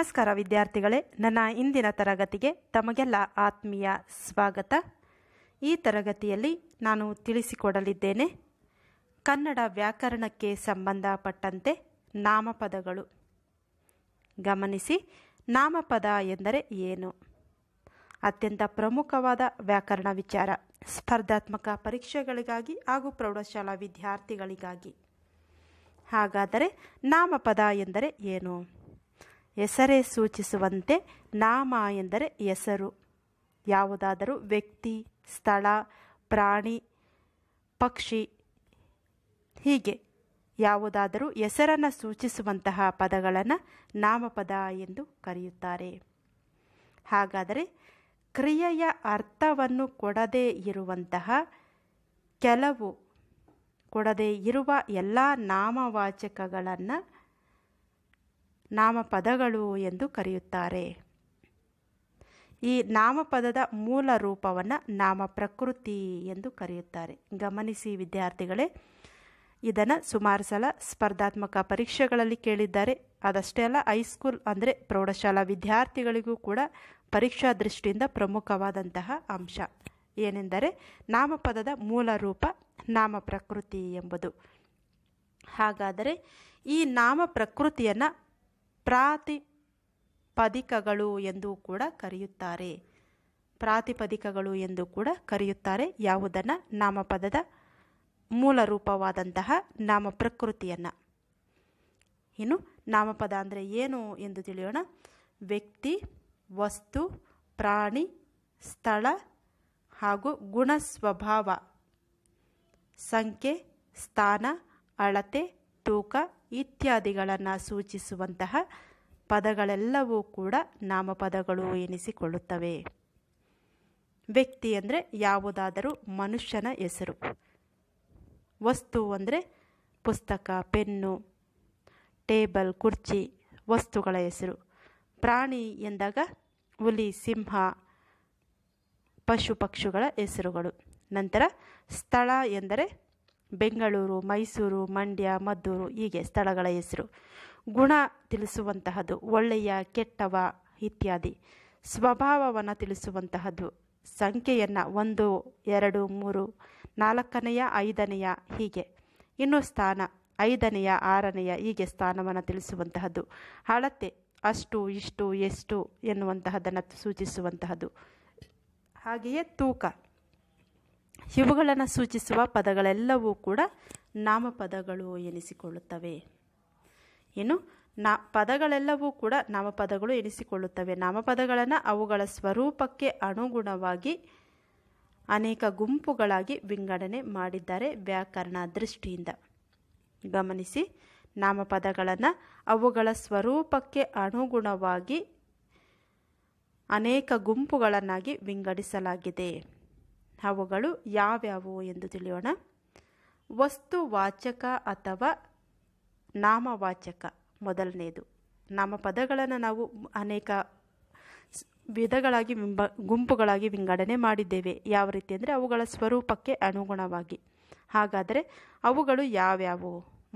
ನಮಸ್ಕಾರ ವಿದ್ಯಾರ್ಥಿಗಳೇ ನನ್ನ ಇಂದಿನ ತರಗತಿಗೆ ತಮಗೆಲ್ಲ ಆತ್ಮೀಯ ಸ್ವಾಗತ ಈ ತರಗತಿಯಲ್ಲಿ ನಾನು ತಿಳಿಸಿಕೊಡಲಿದ್ದೇನೆ ಕನ್ನಡ ವ್ಯಾಕರಣಕ್ಕೆ ಸಂಬಂಧಪಟ್ಟಂತೆ ನಾಮಪದಗಳು ಗಮನಿಸಿ ನಾಮಪದ ಎಂದರೆ ಏನು ಅತ್ಯಂತ ಪ್ರಮುಖವಾದ ವ್ಯಾಕರಣ ವಿಚಾರ ಸ್ಪರ್ಧಾತ್ಮಕ ಪರೀಕ್ಷೆಗಳಿಗಾಗಿ ಹಾಗೂ ಪ್ರೌಢಶಾಲಾ ವಿದ್ಯಾರ್ಥಿಗಳಿಗಾಗಿ ಹಾಗಾದರೆ ನಾಮಪದ ಎಂದರೆ ಏನು ಹೆಸರೇ ಸೂಚಿಸುವಂತೆ ನಾಮ ಎಂದರೆ ಹೆಸರು ಯಾವುದಾದರೂ ವ್ಯಕ್ತಿ ಸ್ಥಳ ಪ್ರಾಣಿ ಪಕ್ಷಿ ಹೀಗೆ ಯಾವುದಾದರೂ ಹೆಸರನ್ನು ಸೂಚಿಸುವಂತಹ ಪದಗಳನ್ನು ನಾಮಪದ ಎಂದು ಕರೆಯುತ್ತಾರೆ ಹಾಗಾದರೆ ಕ್ರಿಯೆಯ ಅರ್ಥವನ್ನು ಕೊಡದೇ ಇರುವಂತಹ ಕೆಲವು ಕೊಡದೇ ಇರುವ ಎಲ್ಲ ನಾಮವಾಚಕಗಳನ್ನು ನಾಮಪದಗಳು ಎಂದು ಕರೆಯುತ್ತಾರೆ ಈ ನಾಮಪದದ ಮೂಲ ರೂಪವನ್ನು ನಾಮ ಪ್ರಕೃತಿ ಎಂದು ಕರೆಯುತ್ತಾರೆ ಗಮನಿಸಿ ವಿದ್ಯಾರ್ಥಿಗಳೇ ಇದನ್ನು ಸುಮಾರು ಸಲ ಸ್ಪರ್ಧಾತ್ಮಕ ಪರೀಕ್ಷೆಗಳಲ್ಲಿ ಕೇಳಿದ್ದಾರೆ ಅದಷ್ಟೇ ಅಲ್ಲ ಹೈಸ್ಕೂಲ್ ಅಂದರೆ ಪ್ರೌಢಶಾಲಾ ವಿದ್ಯಾರ್ಥಿಗಳಿಗೂ ಕೂಡ ಪರೀಕ್ಷಾ ದೃಷ್ಟಿಯಿಂದ ಪ್ರಮುಖವಾದಂತಹ ಅಂಶ ಏನೆಂದರೆ ನಾಮಪದದ ಮೂಲ ರೂಪ ನಾಮ ಪ್ರಕೃತಿ ಎಂಬುದು ಹಾಗಾದರೆ ಈ ನಾಮ ಪ್ರಕೃತಿಯನ್ನು ಪ್ರಾತಿಪದಿಕಗಳು ಎಂದು ಕೂಡ ಕರೆಯುತ್ತಾರೆ ಪ್ರಾತಿಪದಿಕಗಳು ಎಂದು ಕೂಡ ಕರೆಯುತ್ತಾರೆ ಯಾವುದನ್ನು ನಾಮಪದದ ಮೂಲ ರೂಪವಾದಂತಹ ನಾಮ ಪ್ರಕೃತಿಯನ್ನು ಇನ್ನು ನಾಮಪದ ಅಂದರೆ ಏನು ಎಂದು ತಿಳಿಯೋಣ ವ್ಯಕ್ತಿ ವಸ್ತು ಪ್ರಾಣಿ ಸ್ಥಳ ಹಾಗೂ ಗುಣ ಸ್ವಭಾವ ಸಂಖ್ಯೆ ಸ್ಥಾನ ಅಳತೆ ತೂಕ ಇತ್ಯಾದಿಗಳನ್ನು ಸೂಚಿಸುವಂತಹ ಪದಗಳೆಲ್ಲವೂ ಕೂಡ ನಾಮಪದಗಳು ಎನಿಸಿಕೊಳ್ಳುತ್ತವೆ ವ್ಯಕ್ತಿ ಅಂದರೆ ಯಾವುದಾದರೂ ಮನುಷ್ಯನ ಹೆಸರು ವಸ್ತು ಅಂದರೆ ಪುಸ್ತಕ ಪೆನ್ನು ಟೇಬಲ್ ಕುರ್ಚಿ ವಸ್ತುಗಳ ಹೆಸರು ಪ್ರಾಣಿ ಎಂದಾಗ ಹುಲಿ ಸಿಂಹ ಪಶು ಪಕ್ಷಿಗಳ ಹೆಸರುಗಳು ನಂತರ ಸ್ಥಳ ಎಂದರೆ ಬೆಂಗಳೂರು ಮೈಸೂರು ಮಂಡ್ಯ ಮದ್ದೂರು ಹೀಗೆ ಸ್ಥಳಗಳ ಹೆಸರು ಗುಣ ತಿಳಿಸುವಂತಹದ್ದು ಒಳ್ಳೆಯ ಕೆಟ್ಟವ ಇತ್ಯಾದಿ ಸ್ವಭಾವವನ್ನು ತಿಳಿಸುವಂತಹದ್ದು ಸಂಖ್ಯೆಯನ್ನು ಒಂದು ಎರಡು ಮೂರು ನಾಲ್ಕನೆಯ ಐದನೆಯ ಹೀಗೆ ಇನ್ನು ಸ್ಥಾನ ಐದನೆಯ ಆರನೆಯ ಹೀಗೆ ಸ್ಥಾನವನ್ನು ತಿಳಿಸುವಂತಹದ್ದು ಅಳತೆ ಅಷ್ಟು ಇಷ್ಟು ಎಷ್ಟು ಎನ್ನುವಂತಹದ್ದನ್ನು ಸೂಚಿಸುವಂತಹದ್ದು ಹಾಗೆಯೇ ತೂಕ ಇವುಗಳನ್ನು ಸೂಚಿಸುವ ಪದಗಳೆಲ್ಲವೂ ಕೂಡ ನಾಮಪದಗಳು ಎನಿಸಿಕೊಳ್ಳುತ್ತವೆ ಏನು ನಾ ಪದಗಳೆಲ್ಲವೂ ಕೂಡ ನಾಮಪದಗಳು ಎನಿಸಿಕೊಳ್ಳುತ್ತವೆ ನಾಮಪದಗಳನ್ನು ಅವುಗಳ ಸ್ವರೂಪಕ್ಕೆ ಅನುಗುಣವಾಗಿ ಅನೇಕ ಗುಂಪುಗಳಾಗಿ ವಿಂಗಡಣೆ ಮಾಡಿದ್ದಾರೆ ವ್ಯಾಕರಣ ದೃಷ್ಟಿಯಿಂದ ಗಮನಿಸಿ ನಾಮಪದಗಳನ್ನು ಅವುಗಳ ಸ್ವರೂಪಕ್ಕೆ ಅನುಗುಣವಾಗಿ ಅನೇಕ ಗುಂಪುಗಳನ್ನಾಗಿ ವಿಂಗಡಿಸಲಾಗಿದೆ ಅವುಗಳು ಯಾವ್ಯಾವು ಎಂದು ತಿಳಿಯೋಣ ವಸ್ತುವಾಚಕ ಅಥವಾ ನಾಮವಾಚಕ ಮೊದಲನೆಯದು ಪದಗಳನ್ನು ನಾವು ಅನೇಕ ವಿಧಗಳಾಗಿ ವಿಂಬ ಗುಂಪುಗಳಾಗಿ ವಿಂಗಡಣೆ ಮಾಡಿದ್ದೇವೆ ಯಾವ ರೀತಿ ಅಂದರೆ ಅವುಗಳ ಸ್ವರೂಪಕ್ಕೆ ಅನುಗುಣವಾಗಿ ಹಾಗಾದರೆ ಅವುಗಳು ಯಾವ್ಯಾವು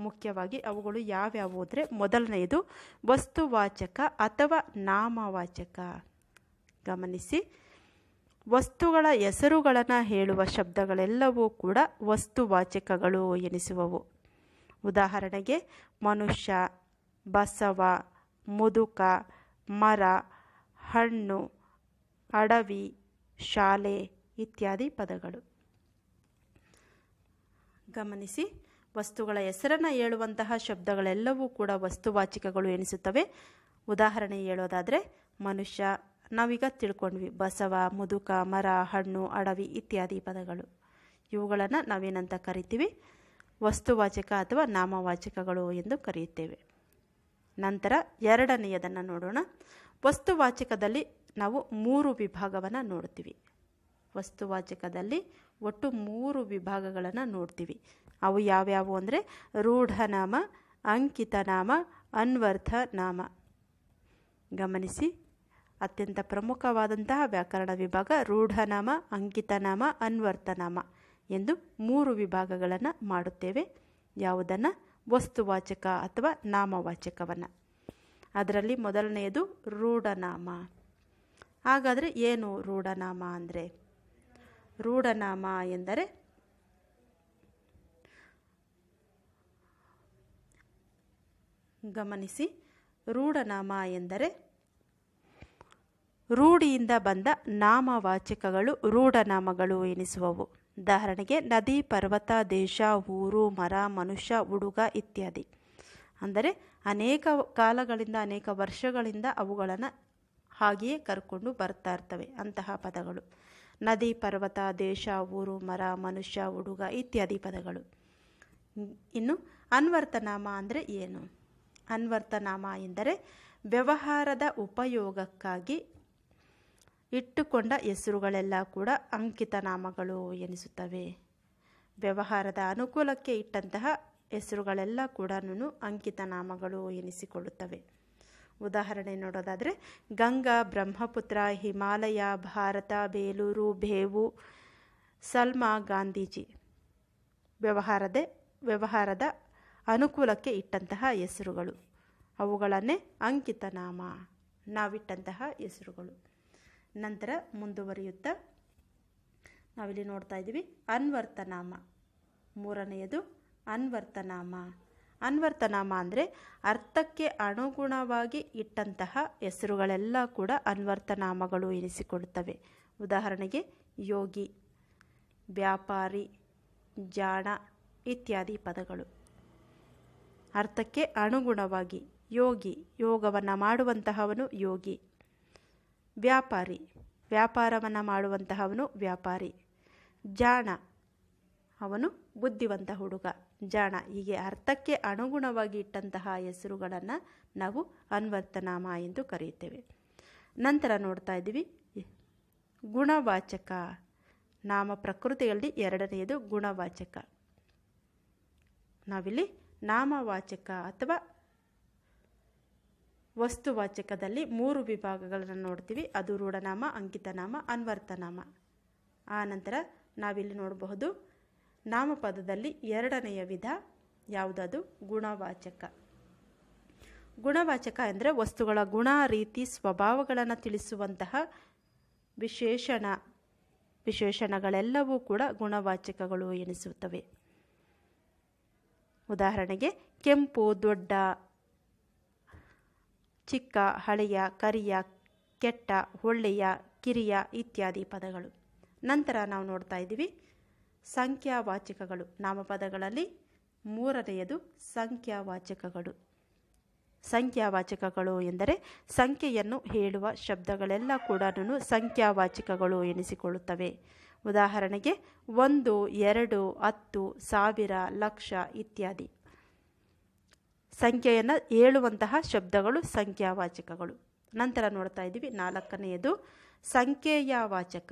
ಮುಖ್ಯವಾಗಿ ಅವುಗಳು ಯಾವ್ಯಾವು ಅಂದರೆ ಮೊದಲನೆಯದು ವಸ್ತುವಾಚಕ ಅಥವಾ ನಾಮವಾಚಕ ಗಮನಿಸಿ ವಸ್ತುಗಳ ಹೆಸರುಗಳನ್ನು ಹೇಳುವ ಶಬ್ದಗಳೆಲ್ಲವೂ ಕೂಡ ವಸ್ತುವಾಚಕಗಳು ಎನಿಸುವವು ಉದಾಹರಣೆಗೆ ಮನುಷ್ಯ ಬಸವ ಮುದುಕ ಮರ ಹಣ್ಣು ಅಡವಿ ಶಾಲೆ ಇತ್ಯಾದಿ ಪದಗಳು ಗಮನಿಸಿ ವಸ್ತುಗಳ ಹೆಸರನ್ನು ಹೇಳುವಂತಹ ಶಬ್ದಗಳೆಲ್ಲವೂ ಕೂಡ ವಸ್ತುವಾಚಿಕಗಳು ಎನಿಸುತ್ತವೆ ಉದಾಹರಣೆ ಹೇಳೋದಾದರೆ ಮನುಷ್ಯ ನಾವೀಗ ತಿಳ್ಕೊಂಡ್ವಿ ಬಸವ ಮುದುಕ ಮರ ಹಣ್ಣು ಅಡವಿ ಇತ್ಯಾದಿ ಪದಗಳು ಇವುಗಳನ್ನು ನಾವೇನಂತ ಕರಿತೀವಿ ವಸ್ತುವಾಚಕ ಅಥವಾ ನಾಮವಾಚಕಗಳು ಎಂದು ಕರೆಯುತ್ತೇವೆ ನಂತರ ಎರಡನೆಯದನ್ನು ನೋಡೋಣ ವಸ್ತುವಾಚಕದಲ್ಲಿ ನಾವು ಮೂರು ವಿಭಾಗವನ್ನು ನೋಡ್ತೀವಿ ವಸ್ತುವಾಚಕದಲ್ಲಿ ಒಟ್ಟು ಮೂರು ವಿಭಾಗಗಳನ್ನು ನೋಡ್ತೀವಿ ಅವು ಯಾವ್ಯಾವು ಅಂದರೆ ರೂಢನಾಮ ಅಂಕಿತನಾಮ ಅನ್ವರ್ಥ ನಾಮ ಗಮನಿಸಿ ಅತ್ಯಂತ ಪ್ರಮುಖವಾದಂತಹ ವ್ಯಾಕರಣ ವಿಭಾಗ ರೂಢನಾಮ ಅಂಕಿತನಾಮ ಅನ್ವರ್ತನಾಮ ಎಂದು ಮೂರು ವಿಭಾಗಗಳನ್ನು ಮಾಡುತ್ತೇವೆ ಯಾವುದನ್ನು ವಸ್ತುವಾಚಕ ಅಥವಾ ನಾಮವಾಚಕವನ್ನು ಅದರಲ್ಲಿ ಮೊದಲನೆಯದು ರೂಢನಾಮ ಹಾಗಾದರೆ ಏನು ರೂಢನಾಮ ಅಂದರೆ ರೂಢನಾಮ ಎಂದರೆ ಗಮನಿಸಿ ರೂಢನಾಮ ಎಂದರೆ ರೂಢಿಯಿಂದ ಬಂದ ನಾಮವಾಚಕಗಳು ರೂಢನಾಮಗಳು ಎನಿಸುವವು ಉದಾಹರಣೆಗೆ ನದಿ ಪರ್ವತ ದೇಶ ಊರು ಮರ ಮನುಷ್ಯ ಹುಡುಗ ಇತ್ಯಾದಿ ಅಂದರೆ ಅನೇಕ ಕಾಲಗಳಿಂದ ಅನೇಕ ವರ್ಷಗಳಿಂದ ಅವುಗಳನ್ನು ಹಾಗೆಯೇ ಕರ್ಕೊಂಡು ಬರ್ತಾ ಇರ್ತವೆ ಅಂತಹ ಪದಗಳು ನದಿ ಪರ್ವತ ದೇಶ ಊರು ಮರ ಮನುಷ್ಯ ಹುಡುಗ ಇತ್ಯಾದಿ ಪದಗಳು ಇನ್ನು ಅನ್ವರ್ತನಾಮ ಅಂದರೆ ಏನು ಅನ್ವರ್ತನಾಮ ಎಂದರೆ ವ್ಯವಹಾರದ ಉಪಯೋಗಕ್ಕಾಗಿ ಇಟ್ಟುಕೊಂಡ ಹೆಸರುಗಳೆಲ್ಲ ಕೂಡ ಅಂಕಿತ ನಾಮಗಳು ಎನಿಸುತ್ತವೆ ವ್ಯವಹಾರದ ಅನುಕೂಲಕ್ಕೆ ಇಟ್ಟಂತಹ ಹೆಸರುಗಳೆಲ್ಲ ಕೂಡ ಅಂಕಿತ ನಾಮಗಳು ಎನಿಸಿಕೊಳ್ಳುತ್ತವೆ ಉದಾಹರಣೆ ನೋಡೋದಾದರೆ ಗಂಗಾ ಬ್ರಹ್ಮಪುತ್ರ ಹಿಮಾಲಯ ಭಾರತ ಬೇಲೂರು ಬೇವು ಸಲ್ಮಾ ಗಾಂಧೀಜಿ ವ್ಯವಹಾರದ ವ್ಯವಹಾರದ ಅನುಕೂಲಕ್ಕೆ ಇಟ್ಟಂತಹ ಹೆಸರುಗಳು ಅವುಗಳನ್ನೇ ಅಂಕಿತನಾಮ ನಾವಿಟ್ಟಂತಹ ಹೆಸರುಗಳು ನಂತರ ಮುಂದುವರಿಯುತ್ತಾ ನಾವಿಲ್ಲಿ ನೋಡ್ತಾ ಇದ್ದೀವಿ ಅನ್ವರ್ತನಾಮ ಮೂರನೆಯದು ಅನ್ವರ್ತನಾಮ ಅನ್ವರ್ತನಾಮ ಅಂದರೆ ಅರ್ಥಕ್ಕೆ ಅನುಗುಣವಾಗಿ ಇಟ್ಟಂತಹ ಹೆಸರುಗಳೆಲ್ಲ ಕೂಡ ಅನ್ವರ್ತನಾಮಗಳು ಎನಿಸಿಕೊಡುತ್ತವೆ ಉದಾಹರಣೆಗೆ ಯೋಗಿ ವ್ಯಾಪಾರಿ ಜಾಣ ಇತ್ಯಾದಿ ಪದಗಳು ಅರ್ಥಕ್ಕೆ ಅನುಗುಣವಾಗಿ ಯೋಗಿ ಯೋಗವನ್ನು ಮಾಡುವಂತಹವನು ಯೋಗಿ ವ್ಯಾಪಾರಿ ವ್ಯಾಪಾರವನ್ನು ಮಾಡುವಂತಹವನು ವ್ಯಾಪಾರಿ ಜಾಣ ಅವನು ಬುದ್ಧಿವಂತ ಹುಡುಗ ಜಾಣ ಹೀಗೆ ಅರ್ಥಕ್ಕೆ ಅನುಗುಣವಾಗಿ ಇಟ್ಟಂತಹ ಹೆಸರುಗಳನ್ನು ನಾವು ಅನ್ವರ್ತನಾಮ ಎಂದು ಕರೆಯುತ್ತೇವೆ ನಂತರ ನೋಡ್ತಾ ಇದ್ದೀವಿ ಗುಣವಾಚಕ ನಾಮ ಪ್ರಕೃತಿಯಲ್ಲಿ ಎರಡನೆಯದು ಗುಣವಾಚಕ ನಾವಿಲ್ಲಿ ನಾಮವಾಚಕ ಅಥವಾ ವಸ್ತುವಾಚಕದಲ್ಲಿ ಮೂರು ವಿಭಾಗಗಳನ್ನು ನೋಡ್ತೀವಿ ಅದು ರೂಢನಾಮ ಅಂಕಿತನಾಮ ಅನ್ವರ್ತನಾಮ ನಂತರ ನಾವಿಲ್ಲಿ ನೋಡಬಹುದು ನಾಮಪದದಲ್ಲಿ ಎರಡನೆಯ ವಿಧ ಯಾವುದದು ಗುಣವಾಚಕ ಗುಣವಾಚಕ ಎಂದರೆ ವಸ್ತುಗಳ ಗುಣ ರೀತಿ ಸ್ವಭಾವಗಳನ್ನು ತಿಳಿಸುವಂತಹ ವಿಶೇಷಣ ವಿಶೇಷಣಗಳೆಲ್ಲವೂ ಕೂಡ ಗುಣವಾಚಕಗಳು ಎನಿಸುತ್ತವೆ ಉದಾಹರಣೆಗೆ ಕೆಂಪು ದೊಡ್ಡ ಚಿಕ್ಕ ಹಳೆಯ ಕರಿಯ ಕೆಟ್ಟ ಒಳ್ಳೆಯ ಕಿರಿಯ ಇತ್ಯಾದಿ ಪದಗಳು ನಂತರ ನಾವು ನೋಡ್ತಾ ಇದ್ದೀವಿ ಸಂಖ್ಯಾವಾಚಕಗಳು ನಾಮಪದಗಳಲ್ಲಿ ಮೂರನೆಯದು ಸಂಖ್ಯಾವಾಚಕಗಳು ಸಂಖ್ಯಾವಾಚಕಗಳು ಎಂದರೆ ಸಂಖ್ಯೆಯನ್ನು ಹೇಳುವ ಶಬ್ದಗಳೆಲ್ಲ ಕೂಡ ಸಂಖ್ಯಾವಾಚಕಗಳು ಎನಿಸಿಕೊಳ್ಳುತ್ತವೆ ಉದಾಹರಣೆಗೆ ಒಂದು ಎರಡು ಹತ್ತು ಸಾವಿರ ಲಕ್ಷ ಇತ್ಯಾದಿ ಸಂಖ್ಯೆಯನ್ನು ಹೇಳುವಂತಹ ಶಬ್ದಗಳು ಸಂಖ್ಯಾವಾಚಕಗಳು ನಂತರ ನೋಡ್ತಾ ಇದ್ದೀವಿ ನಾಲ್ಕನೆಯದು ಸಂಖ್ಯೆಯ ವಾಚಕ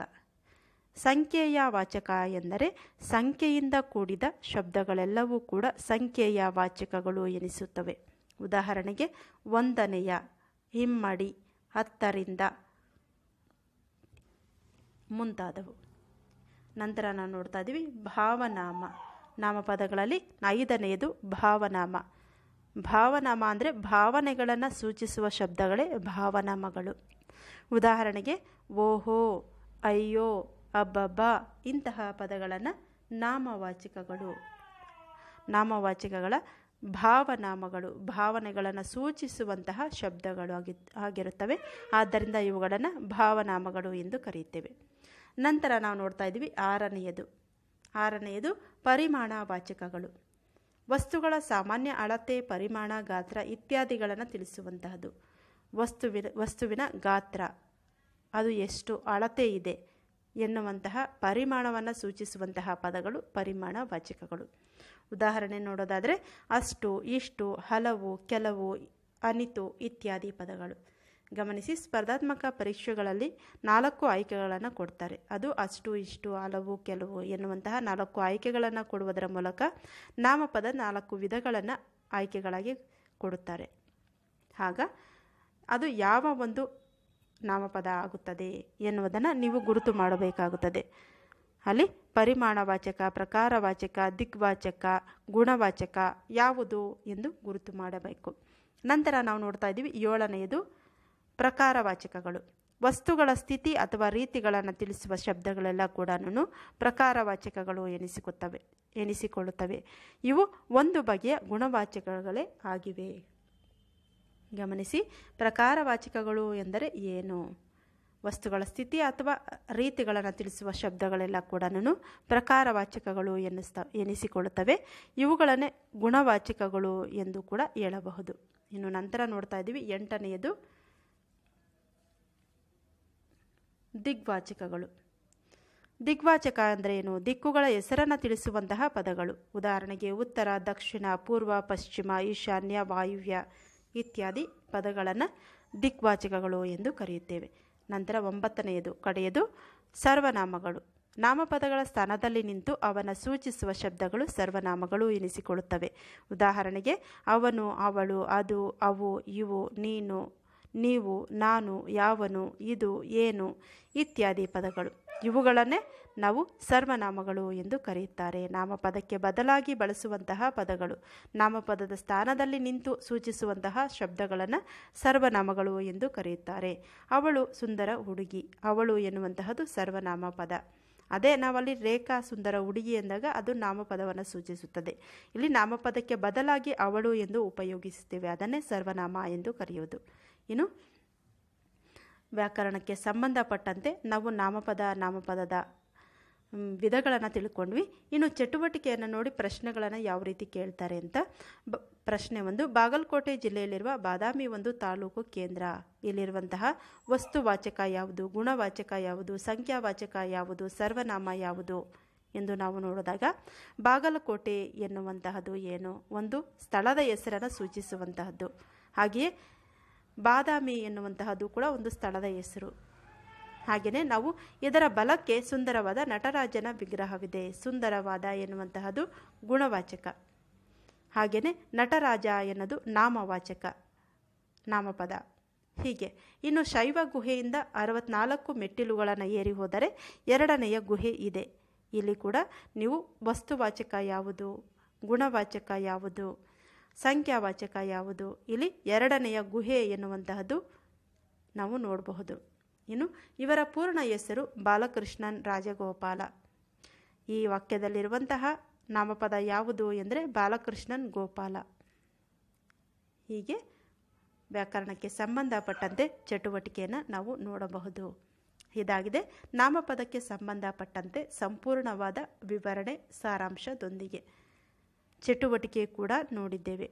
ಸಂಖ್ಯೆಯ ವಾಚಕ ಎಂದರೆ ಸಂಖ್ಯೆಯಿಂದ ಕೂಡಿದ ಶಬ್ದಗಳೆಲ್ಲವೂ ಕೂಡ ಸಂಖ್ಯೆಯ ವಾಚಕಗಳು ಎನಿಸುತ್ತವೆ ಉದಾಹರಣೆಗೆ ಒಂದನೆಯ ಹಿಮ್ಮಡಿ ಹತ್ತರಿಂದ ಮುಂತಾದವು ನಂತರ ನಾವು ನೋಡ್ತಾ ಇದ್ದೀವಿ ಭಾವನಾಮ ನಾಮಪದಗಳಲ್ಲಿ ಐದನೆಯದು ಭಾವನಾಮ ಭಾವನಾಮ ಅಂದರೆ ಭಾವನೆಗಳನ್ನು ಸೂಚಿಸುವ ಶಬ್ದಗಳೇ ಭಾವನಾಮಗಳು ಉದಾಹರಣೆಗೆ ಓಹೋ ಅಯ್ಯೋ ಅಬ್ಬಬ್ಬ ಇಂತಹ ಪದಗಳನ್ನು ನಾಮವಾಚಿಕಗಳು ನಾಮವಾಚಕಗಳ ಭಾವನಾಮಗಳು ಭಾವನೆಗಳನ್ನು ಸೂಚಿಸುವಂತಹ ಶಬ್ದಗಳು ಆಗಿ ಆಗಿರುತ್ತವೆ ಆದ್ದರಿಂದ ಇವುಗಳನ್ನು ಭಾವನಾಮಗಳು ಎಂದು ಕರೆಯುತ್ತೇವೆ ನಂತರ ನಾವು ನೋಡ್ತಾ ಇದ್ದೀವಿ ಆರನೆಯದು ಆರನೆಯದು ಪರಿಮಾಣ ವಾಚಕಗಳು ವಸ್ತುಗಳ ಸಾಮಾನ್ಯ ಅಳತೆ ಪರಿಮಾಣ ಗಾತ್ರ ಇತ್ಯಾದಿಗಳನ್ನು ತಿಳಿಸುವಂತಹದ್ದು ವಸ್ತುವಿನ ವಸ್ತುವಿನ ಗಾತ್ರ ಅದು ಎಷ್ಟು ಅಳತೆ ಇದೆ ಎನ್ನುವಂತಹ ಪರಿಮಾಣವನ್ನು ಸೂಚಿಸುವಂತಹ ಪದಗಳು ಪರಿಮಾಣ ವಾಚಕಗಳು ಉದಾಹರಣೆ ನೋಡೋದಾದರೆ ಅಷ್ಟು ಇಷ್ಟು ಹಲವು ಕೆಲವು ಅನಿತು ಇತ್ಯಾದಿ ಪದಗಳು ಗಮನಿಸಿ ಸ್ಪರ್ಧಾತ್ಮಕ ಪರೀಕ್ಷೆಗಳಲ್ಲಿ ನಾಲ್ಕು ಆಯ್ಕೆಗಳನ್ನು ಕೊಡ್ತಾರೆ ಅದು ಅಷ್ಟು ಇಷ್ಟು ಹಲವು ಕೆಲವು ಎನ್ನುವಂತಹ ನಾಲ್ಕು ಆಯ್ಕೆಗಳನ್ನು ಕೊಡುವುದರ ಮೂಲಕ ನಾಮಪದ ನಾಲ್ಕು ವಿಧಗಳನ್ನು ಆಯ್ಕೆಗಳಾಗಿ ಕೊಡುತ್ತಾರೆ ಆಗ ಅದು ಯಾವ ಒಂದು ನಾಮಪದ ಆಗುತ್ತದೆ ಎನ್ನುವುದನ್ನು ನೀವು ಗುರುತು ಮಾಡಬೇಕಾಗುತ್ತದೆ ಅಲ್ಲಿ ಪರಿಮಾಣವಾಚಕ ಪ್ರಕಾರವಾಚಕ ದಿಗ್ವಾಚಕ ಗುಣವಾಚಕ ಯಾವುದು ಎಂದು ಗುರುತು ಮಾಡಬೇಕು ನಂತರ ನಾವು ನೋಡ್ತಾ ಇದ್ದೀವಿ ಏಳನೆಯದು ಪ್ರಕಾರವಾಚಕಗಳು ವಸ್ತುಗಳ ಸ್ಥಿತಿ ಅಥವಾ ರೀತಿಗಳನ್ನು ತಿಳಿಸುವ ಶಬ್ದಗಳೆಲ್ಲ ಕೂಡ ಪ್ರಕಾರವಾಚಕಗಳು ಎನಿಸಿಕೊತ್ತವೆ ಎನಿಸಿಕೊಳ್ಳುತ್ತವೆ ಇವು ಒಂದು ಬಗೆಯ ಗುಣವಾಚಕಗಳೇ ಆಗಿವೆ ಗಮನಿಸಿ ಪ್ರಕಾರವಾಚಕಗಳು ಎಂದರೆ ಏನು ವಸ್ತುಗಳ ಸ್ಥಿತಿ ಅಥವಾ ರೀತಿಗಳನ್ನು ತಿಳಿಸುವ ಶಬ್ದಗಳೆಲ್ಲ ಕೂಡ ಪ್ರಕಾರವಾಚಕಗಳು ಎನಿಸ್ತಾ ಎನಿಸಿಕೊಳ್ಳುತ್ತವೆ ಇವುಗಳನ್ನೇ ಗುಣವಾಚಕಗಳು ಎಂದು ಕೂಡ ಹೇಳಬಹುದು ಇನ್ನು ನಂತರ ನೋಡ್ತಾ ಇದ್ದೀವಿ ಎಂಟನೆಯದು ದಿಗ್ವಾಚಕಗಳು ದಿಗ್ವಾಚಕ ಏನು ದಿಕ್ಕುಗಳ ಹೆಸರನ್ನು ತಿಳಿಸುವಂತಹ ಪದಗಳು ಉದಾಹರಣೆಗೆ ಉತ್ತರ ದಕ್ಷಿಣ ಪೂರ್ವ ಪಶ್ಚಿಮ ಈಶಾನ್ಯ ವಾಯುವ್ಯ ಇತ್ಯಾದಿ ಪದಗಳನ್ನು ದಿಗ್ವಾಚಕಗಳು ಎಂದು ಕರೆಯುತ್ತೇವೆ ನಂತರ ಒಂಬತ್ತನೆಯದು ಕಡೆಯದು ಸರ್ವನಾಮಗಳು ನಾಮಪದಗಳ ಸ್ಥಾನದಲ್ಲಿ ನಿಂತು ಅವನ ಸೂಚಿಸುವ ಶಬ್ದಗಳು ಸರ್ವನಾಮಗಳು ಎನಿಸಿಕೊಳ್ಳುತ್ತವೆ ಉದಾಹರಣೆಗೆ ಅವನು ಅವಳು ಅದು ಅವು ಇವು ನೀನು ನೀವು ನಾನು ಯಾವನು ಇದು ಏನು ಇತ್ಯಾದಿ ಪದಗಳು ಇವುಗಳನ್ನೇ ನಾವು ಸರ್ವನಾಮಗಳು ಎಂದು ಕರೆಯುತ್ತಾರೆ ನಾಮಪದಕ್ಕೆ ಬದಲಾಗಿ ಬಳಸುವಂತಹ ಪದಗಳು ನಾಮಪದದ ಸ್ಥಾನದಲ್ಲಿ ನಿಂತು ಸೂಚಿಸುವಂತಹ ಶಬ್ದಗಳನ್ನು ಸರ್ವನಾಮಗಳು ಎಂದು ಕರೆಯುತ್ತಾರೆ ಅವಳು ಸುಂದರ ಹುಡುಗಿ ಅವಳು ಎನ್ನುವಂತಹದ್ದು ಸರ್ವನಾಮ ಪದ ಅದೇ ನಾವಲ್ಲಿ ರೇಖಾ ಸುಂದರ ಹುಡುಗಿ ಎಂದಾಗ ಅದು ನಾಮಪದವನ್ನು ಸೂಚಿಸುತ್ತದೆ ಇಲ್ಲಿ ನಾಮಪದಕ್ಕೆ ಬದಲಾಗಿ ಅವಳು ಎಂದು ಉಪಯೋಗಿಸುತ್ತೇವೆ ಅದನ್ನೇ ಸರ್ವನಾಮ ಎಂದು ಕರೆಯುವುದು ಏನು ವ್ಯಾಕರಣಕ್ಕೆ ಸಂಬಂಧಪಟ್ಟಂತೆ ನಾವು ನಾಮಪದ ನಾಮಪದದ ವಿಧಗಳನ್ನು ತಿಳ್ಕೊಂಡ್ವಿ ಇನ್ನು ಚಟುವಟಿಕೆಯನ್ನು ನೋಡಿ ಪ್ರಶ್ನೆಗಳನ್ನು ಯಾವ ರೀತಿ ಕೇಳ್ತಾರೆ ಅಂತ ಬ ಪ್ರಶ್ನೆ ಒಂದು ಬಾಗಲಕೋಟೆ ಜಿಲ್ಲೆಯಲ್ಲಿರುವ ಬಾದಾಮಿ ಒಂದು ತಾಲೂಕು ಕೇಂದ್ರ ಇಲ್ಲಿರುವಂತಹ ವಸ್ತುವಾಚಕ ಯಾವುದು ಗುಣವಾಚಕ ಯಾವುದು ಸಂಖ್ಯಾವಾಚಕ ಯಾವುದು ಸರ್ವನಾಮ ಯಾವುದು ಎಂದು ನಾವು ನೋಡಿದಾಗ ಬಾಗಲಕೋಟೆ ಎನ್ನುವಂತಹದ್ದು ಏನು ಒಂದು ಸ್ಥಳದ ಹೆಸರನ್ನು ಸೂಚಿಸುವಂತಹದ್ದು ಹಾಗೆಯೇ ಬಾದಾಮಿ ಎನ್ನುವಂತಹದ್ದು ಕೂಡ ಒಂದು ಸ್ಥಳದ ಹೆಸರು ಹಾಗೆಯೇ ನಾವು ಇದರ ಬಲಕ್ಕೆ ಸುಂದರವಾದ ನಟರಾಜನ ವಿಗ್ರಹವಿದೆ ಸುಂದರವಾದ ಎನ್ನುವಂತಹದ್ದು ಗುಣವಾಚಕ ಹಾಗೆಯೇ ನಟರಾಜ ಎನ್ನುವುದು ನಾಮವಾಚಕ ನಾಮಪದ ಹೀಗೆ ಇನ್ನು ಶೈವ ಗುಹೆಯಿಂದ ಅರವತ್ನಾಲ್ಕು ಮೆಟ್ಟಿಲುಗಳನ್ನು ಏರಿ ಹೋದರೆ ಎರಡನೆಯ ಗುಹೆ ಇದೆ ಇಲ್ಲಿ ಕೂಡ ನೀವು ವಸ್ತುವಾಚಕ ಯಾವುದು ಗುಣವಾಚಕ ಯಾವುದು ಸಂಖ್ಯಾವಾಚಕ ಯಾವುದು ಇಲ್ಲಿ ಎರಡನೆಯ ಗುಹೆ ಎನ್ನುವಂತಹದ್ದು ನಾವು ನೋಡಬಹುದು ಇನ್ನು ಇವರ ಪೂರ್ಣ ಹೆಸರು ಬಾಲಕೃಷ್ಣನ್ ರಾಜಗೋಪಾಲ ಈ ವಾಕ್ಯದಲ್ಲಿರುವಂತಹ ನಾಮಪದ ಯಾವುದು ಎಂದರೆ ಬಾಲಕೃಷ್ಣನ್ ಗೋಪಾಲ ಹೀಗೆ ವ್ಯಾಕರಣಕ್ಕೆ ಸಂಬಂಧಪಟ್ಟಂತೆ ಚಟುವಟಿಕೆಯನ್ನು ನಾವು ನೋಡಬಹುದು ಇದಾಗಿದೆ ನಾಮಪದಕ್ಕೆ ಸಂಬಂಧಪಟ್ಟಂತೆ ಸಂಪೂರ್ಣವಾದ ವಿವರಣೆ ಸಾರಾಂಶದೊಂದಿಗೆ ಚಟುವಟಿಕೆ ಕೂಡ ನೋಡಿದ್ದೇವೆ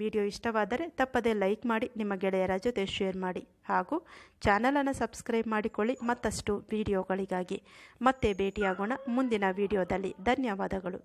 ವಿಡಿಯೋ ಇಷ್ಟವಾದರೆ ತಪ್ಪದೇ ಲೈಕ್ ಮಾಡಿ ನಿಮ್ಮ ಗೆಳೆಯರ ಜೊತೆ ಶೇರ್ ಮಾಡಿ ಹಾಗೂ ಚಾನಲನ್ನು ಸಬ್ಸ್ಕ್ರೈಬ್ ಮಾಡಿಕೊಳ್ಳಿ ಮತ್ತಷ್ಟು ವಿಡಿಯೋಗಳಿಗಾಗಿ ಮತ್ತೆ ಭೇಟಿಯಾಗೋಣ ಮುಂದಿನ ವಿಡಿಯೋದಲ್ಲಿ ಧನ್ಯವಾದಗಳು